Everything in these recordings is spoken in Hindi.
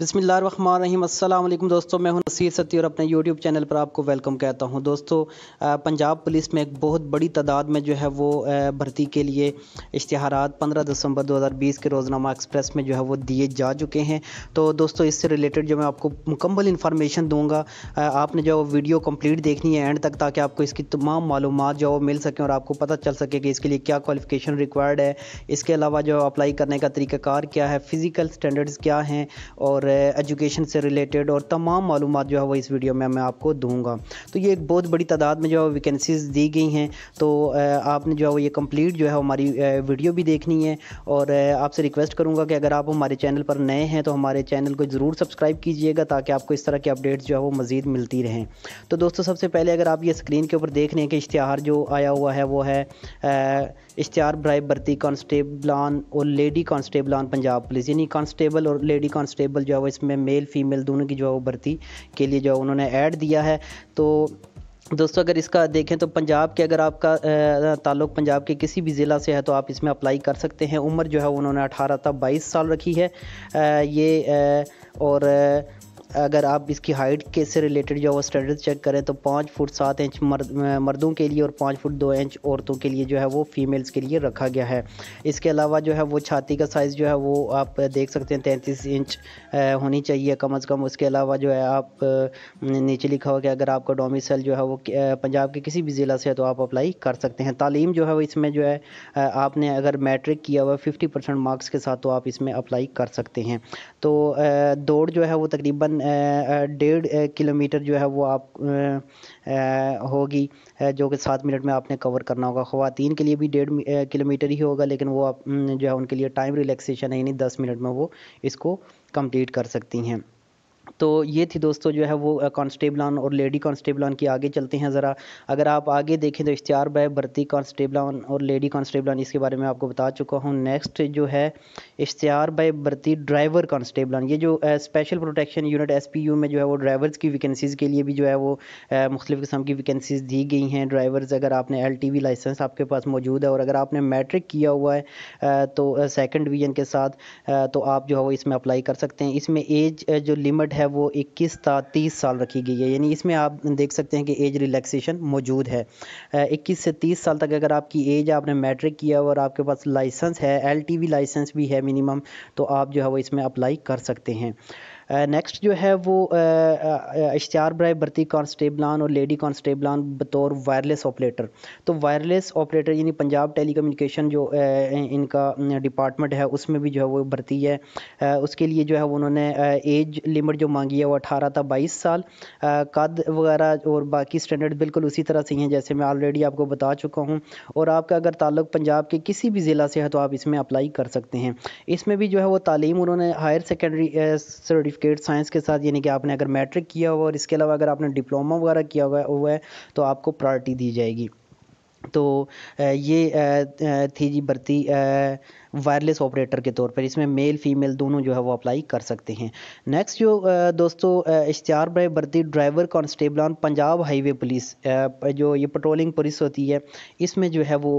बसमिल अल्लाम दोस्तों मैं हूं नसीर सती और अपने यूट्यूब चैनल पर आपको वेलकम कहता हूं दोस्तों पंजाब पुलिस में एक बहुत बड़ी तादाद में जो है वो भर्ती के लिए इश्तहार 15 दिसंबर 2020 के रोज़नामा एक्सप्रेस में जो है वो दिए जा चुके हैं तो दोस्तों इससे रिलेटेड जो मैं आपको मुकम्मल इन्फॉर्मेशन दूँगा आपने जो वीडियो कम्प्लीट देखनी है एंड तक ताकि आपको इसकी तमाम मालूम जो वो मिल सकें और आपको पता चल सके कि इसके लिए क्या क्वालिफ़िकेशन रिक्वायर्ड है इसके अलावा जो अप्लाई करने का तरीक़ाकार क्या है फ़िज़िकल स्टैंडर्ड्स क्या हैं और और एजुकेशन से रिलेटेड और तमाम मालूम जो है वो इस वीडियो में मैं आपको दूँगा तो ये एक बहुत बड़ी तादाद में जो है वैकेंसीज़ दी गई हैं तो आपने जो है वो ये कम्प्लीट जो है हमारी वीडियो भी देखनी है और आपसे रिक्वेस्ट करूँगा कि अगर आप हमारे चैनल पर नए हैं तो हमारे चैनल को ज़रूर सब्सक्राइब कीजिएगा ताकि आपको इस तरह की अपडेट्स जो है वो मज़ीद मिलती रहें तो दोस्तों सबसे पहले अगर आप ये स्क्रीन के ऊपर देख रहे हैं कि इश्तहार जो आया हुआ है वो है इश्तहार ब्राइब भर्ती कॉन्स्टेबलान और लेडी कॉन्स्टेबलान पंजाब पुलिस यानी कांस्टेबल और लेडी कॉन्स्टेबल जो है वो इसमें मेल फीमेल दोनों की जो है वो भर्ती के लिए जो है उन्होंने ऐड दिया है तो दोस्तों अगर इसका देखें तो पंजाब के अगर आपका ताल्लुक पंजाब के किसी भी ज़िला से है तो आप इसमें अप्लाई कर सकते हैं उम्र जो है उन्होंने 18 था 22 साल रखी है ये आ, और अगर आप इसकी हाइट के से रिलेटेड जो है वो स्टैंडर्ड चेक करें तो पाँच फुट सात इंच मर्द मर्दों के लिए और पाँच फुट दो इंच औरतों के लिए जो है वो फीमेल्स के लिए रखा गया है इसके अलावा जो है वो छाती का साइज़ जो है वो आप देख सकते हैं तैंतीस इंच होनी चाहिए कम अज़ कम उसके अलावा जो है आप नीचे लिखा हो कि अगर आपका डोमिसल जो है वो पंजाब के किसी भी ज़िला से है तो आप अप्लाई कर सकते हैं तालीम जो है वो इसमें जो है आपने अगर मैट्रिक किया हुआ फिफ्टी परसेंट मार्क्स के साथ तो आप इसमें अप्लाई कर सकते हैं तो दौड़ जो है वो तकरीबन डेढ़ किलोमीटर जो है वो आप होगी जो कि सात मिनट में आपने कवर करना होगा खुवान के लिए भी डेढ़ किलोमीटर ही होगा लेकिन वो आप जो है उनके लिए टाइम रिलैक्सेशन है यानी दस मिनट में वो इसको कंप्लीट कर सकती हैं तो ये थी दोस्तों जो है वो कॉन्स्टेबलान और लेडी कॉन्स्टेबलान की आगे चलते हैं ज़रा अगर आप आगे देखें तो इश्तिहार बाय भर्ती कॉन्स्टेबलान और लेडी कॉन्स्टेबलान इसके बारे में आपको बता चुका हूँ नेक्स्ट जो है इश्तिहार बाय भर्ती ड्राइवर कांस्टेबलान ये जो स्पेशल प्रोटेक्शन यूनिट एस में जो है वो ड्राइवर्स की वैकेंसीज़ के लिए भी जो है वो मुख्तलिफ़ किस्म की वैकेंसीज़ दी गई हैं ड्राइवर्स अगर आपने एल लाइसेंस आपके पास मौजूद है और अगर आपने मैट्रिक किया हुआ है तो सेकेंड डिवीजन के साथ तो आप जो है वो इसमें अप्लाई कर सकते हैं इसमें एज जो लिमिट है है वो 21 ता 30 साल रखी गई है यानी इसमें आप देख सकते हैं कि एज रिलैक्सेशन मौजूद है 21 से 30 साल तक अगर आपकी एज आपने मैट्रिक किया और आपके पास लाइसेंस है एलटीवी लाइसेंस भी है मिनिमम तो आप जो है वो इसमें अप्लाई कर सकते हैं नेक्स्ट uh, जो है वो uh, uh, इश्तियार ब्राय भर्ती कॉन्स्टेबलान और लेडी कॉन्स्टेबलान बतौर वायरलेस ऑपरेटर तो वायरलेस ऑपरेटर यानी पंजाब टेली कम्युनिकेशन जो इनका डिपार्टमेंट है उसमें भी जो है वो भर्ती है उसके लिए जो है उन्होंने एज लिमिट जो मांगी है वो अठारह था बाईस साल कद वगैरह और बाकी स्टैंडर्ड बिल्कुल उसी तरह से ही हैं जैसे मैं ऑलरेडी आपको बता चुका हूँ और आपका अगर ताल्लुक पंजाब के किसी भी ज़िला से है तो आप इसमें अप्लाई कर सकते हैं इसमें भी जो है वो तालीम उन्होंने हायर सेकेंडरी सर्टिफिकेट साइंस के साथ यानी कि आपने अगर मैट्रिक किया हुआ और इसके अलावा अगर आपने डिप्लोमा वगैरह किया हुआ हुआ है तो आपको प्रायोरिटी दी जाएगी तो ये थी जी भर्ती वायरलेस ऑपरेटर के तौर पर इसमें मेल फीमेल दोनों जो है वो अप्लाई कर सकते हैं नेक्स्ट जो दोस्तों इश्तार बरए बर्दी driver on Punjab highway police जो ये पेट्रोलिंग पुलिस होती है इसमें जो है वो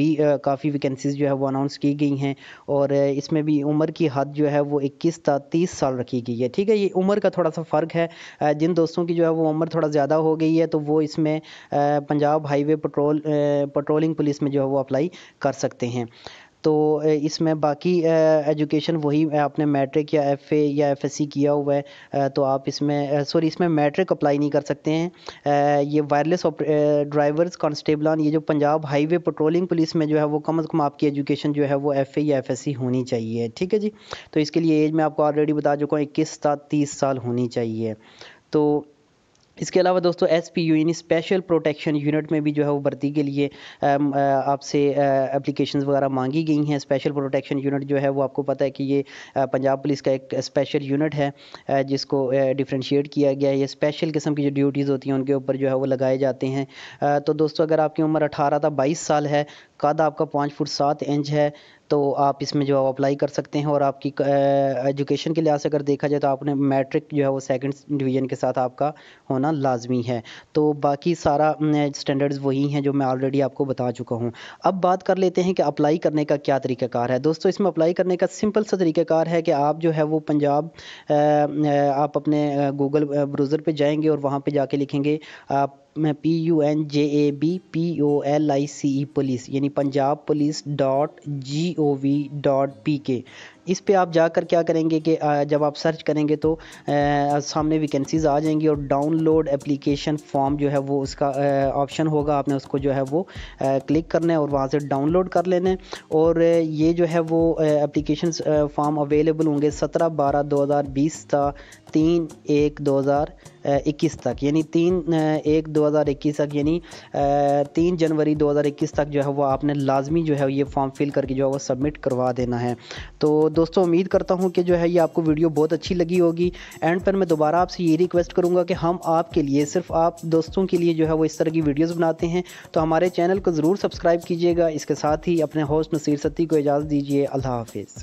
भी काफ़ी वैकेंसीज जो है वो अनाउंस की गई हैं और इसमें भी उम्र की हद जो है वो इक्कीस तीस साल रखी गई है ठीक है ये उम्र का थोड़ा सा फ़र्क है जिन दोस्तों की जो है वो उम्र थोड़ा ज़्यादा हो गई है तो वो इसमें Punjab highway patrol patrolling police में जो है वो अप्लाई कर सकते हैं तो इसमें बाकी एजुकेशन वही आपने मैट्रिक या एफ या एफ किया हुआ है तो आप इसमें सॉरी इसमें मैट्रिक अप्लाई नहीं कर सकते हैं ये वायरलेस ड्राइवर्स कॉन्स्टेबलान ये जो पंजाब हाईवे पेट्रोलिंग पुलिस में जो है वो कम अज़ कम आपकी एजुकेशन जो है वो एफ या एफ होनी चाहिए ठीक है जी तो इसके लिए एज मैं आपको ऑलरेडी बता चुका हूँ इक्कीस सात तीस साल होनी चाहिए तो इसके अलावा दोस्तों एस पी यू यानी स्पेशल प्रोटेक्शन यूनिट में भी जो है वो भर्ती के लिए आपसे एप्लीकेशंस वगैरह मांगी गई हैं स्पेशल प्रोटेक्शन यूनिट जो है वो आपको पता है कि ये पंजाब पुलिस का एक स्पेशल यूनिट है जिसको डिफ्रेंशिएट किया गया है ये स्पेशल किस्म की जो ड्यूटीज़ होती हैं उनके ऊपर जो है वो लगाए जाते हैं तो दोस्तों अगर आपकी उम्र अठारह था बाईस साल है कद आपका पाँच फुट सात इंच है तो आप इसमें जो है अप्लाई कर सकते हैं और आपकी एजुकेशन के लिहाज से अगर देखा जाए तो आपने मैट्रिक जो है वो सेकंड डिवीज़न के साथ आपका होना लाजमी है तो बाकी सारा स्टैंडर्ड्स वही हैं जो मैं ऑलरेडी आपको बता चुका हूँ अब बात कर लेते हैं कि अप्लाई करने का क्या तरीक़ाकार है दोस्तों इसमें अप्लाई करने का सिंपल सा तरीक़ाकार है कि आप जो है वो पंजाब आप अपने गूगल ब्राउज़र पर जाएँगे और वहाँ पर जाके लिखेंगे आप मैं P U N J A B P O L I C E police यानी Punjab police dot G O V dot P K इस पर आप जाकर क्या करेंगे कि जब आप सर्च करेंगे तो सामने वैकेंसीज आ जाएंगी और डाउनलोड एप्लीकेशन फॉर्म जो है वो उसका ऑप्शन होगा आपने उसको जो है वो क्लिक करना है और वहाँ से डाउनलोड कर लेना है और ये जो है वो एप्लीकेशन फॉर्म अवेलेबल होंगे सत्रह बारह दो हज़ार बीस का तीन एक दो हज़ार इक्कीस तक यानी तीन एक दो हज़ार इक्कीस तक यानी तीन जनवरी दो हज़ार इक्कीस तक जो है वो आपने लाजमी जो है ये फॉर्म फिल करके जो है वो सबमिट करवा देना है तो दोस्तों उम्मीद करता हूँ कि जो है ये आपको वीडियो बहुत अच्छी लगी होगी एंड पर मैं दोबारा आपसे ये रिक्वेस्ट करूँगा कि हम आपके लिए सिर्फ आप दोस्तों के लिए जो है वो इस तरह की वीडियोज़ बनाते हैं तो हमारे चैनल को ज़रूर सब्सक्राइब कीजिएगा इसके साथ ही अपने होस्ट नसीर सत्ती को इजाज़त दीजिए अल्लाह हाफिज़